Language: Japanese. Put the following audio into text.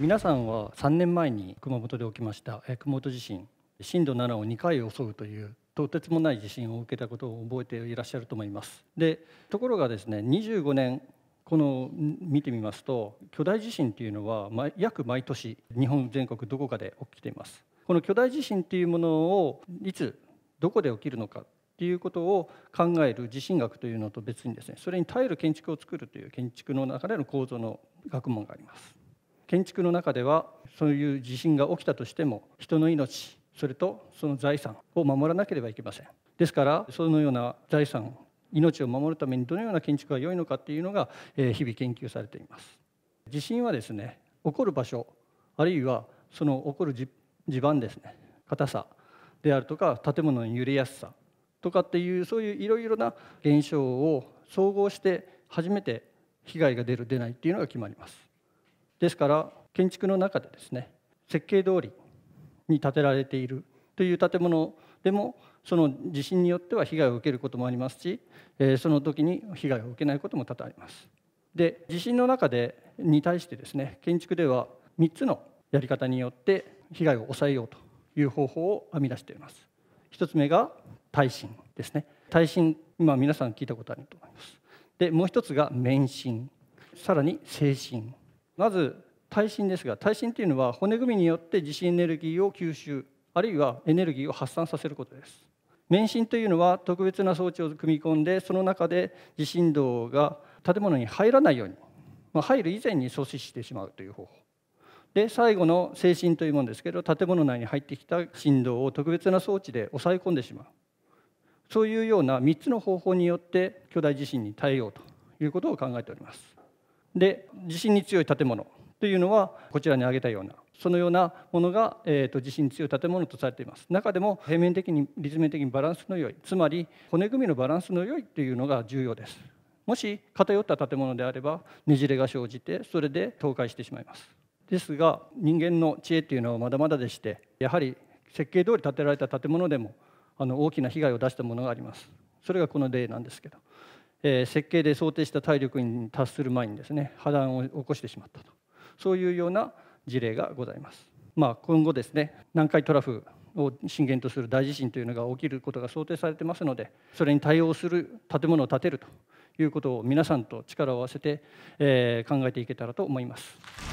皆さんは3年前に熊本で起きました熊本地震震度7を2回襲うというとてつもない地震を受けたことを覚えていらっしゃると思います。でところがですね25年この見てみますと巨大地震というのは約毎年日本全国どこかで起きています。この巨大地震というものをいつどこで起きるのかっていうことを考える地震学というのと別にですねそれに耐える建築を作るという建築の中での構造の学問があります。建築の中ではそういう地震が起きたとしても人の命それとその財産を守らなければいけませんですからそのような財産命を守るためにどのような建築が良いのかっていうのが日々研究されています地震はですね起こる場所あるいはその起こる地盤ですね硬さであるとか建物の揺れやすさとかっていうそういういろいろな現象を総合して初めて被害が出る出ないっていうのが決まりますですから建築の中でですね設計通りに建てられているという建物でもその地震によっては被害を受けることもありますしその時に被害を受けないことも多々あります。で地震の中でに対してですね建築では3つのやり方によって被害を抑えようという方法を編み出しています。1つ目が耐震ですね耐震今皆さん聞いたことあると思います。でもう1つが免震さらに精神まず耐震ですが耐震というのは骨組みによって地震エネルギーを吸収あるいはエネルギーを発散させることです免震というのは特別な装置を組み込んでその中で地震動が建物に入らないように、まあ、入る以前に阻止してしまうという方法で最後の精震というものですけど建物内に入ってきた振動を特別な装置で抑え込んでしまうそういうような3つの方法によって巨大地震に耐えようということを考えております。で地震に強い建物というのはこちらに挙げたようなそのようなものが、えーと、と地震に強い建物とされています中でも平面的に立面的にバランスの良いつまり骨組みのバランスの良いというのが重要ですもし偏った建物であればねじれが生じてそれで倒壊してしまいますですが人間の知恵というのはまだまだでしてやはり設計通り建てられた建物でもあの大きな被害を出したものがありますそれがこの例なんですけどえ設計で想定した体力に達する前にですね破断を起こしてしまったとそういうような事例がございます。まあ、今後ですね南海トラフを震源とする大地震というのが起きることが想定されてますのでそれに対応する建物を建てるということを皆さんと力を合わせて、え考えていけたらと思います。